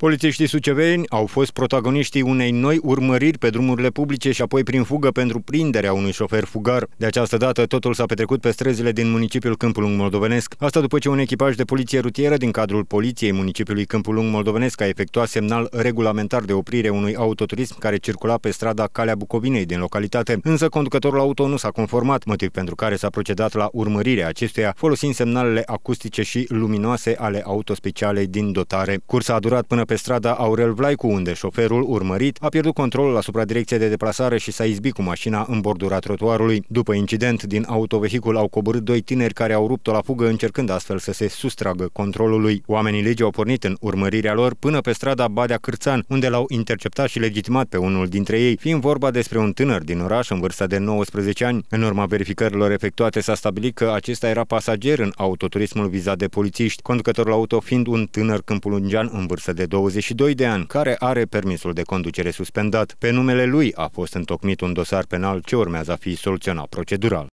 Polițiștii suceveni au fost protagoniștii unei noi urmăriri pe drumurile publice și apoi prin fugă pentru prinderea unui șofer fugar. De această dată, totul s-a petrecut pe străzile din municipiul Câmpul Lung Moldovenesc. Asta după ce un echipaj de poliție rutieră din cadrul poliției municipiului Câmpul Lung Moldovenesc a efectuat semnal regulamentar de oprire unui autoturism care circula pe strada Calea Bucovinei din localitate. Însă conducătorul auto nu s-a conformat, motiv pentru care s-a procedat la urmărirea acestuia, folosind semnalele acustice și luminoase ale autospecialei din dotare. Cursa a durat până pe strada Aurel Vlaicu, unde șoferul, urmărit, a pierdut controlul asupra direcției de deplasare și s-a izbit cu mașina în bordura trotuarului. După incident, din autovehicul au coborât doi tineri care au rupt-o la fugă, încercând astfel să se sustragă controlului. Oamenii legii au pornit în urmărirea lor până pe strada Badea Cârțan, unde l-au interceptat și legitimat pe unul dintre ei, fiind vorba despre un tânăr din oraș în vârsta de 19 ani. În urma verificărilor efectuate s-a stabilit că acesta era pasager în autoturismul vizat de polițiști, conducătorul auto fiind un tânăr câmpulungean în vârstă de 20 22 de ani, care are permisul de conducere suspendat. Pe numele lui a fost întocmit un dosar penal ce urmează a fi soluționat procedural.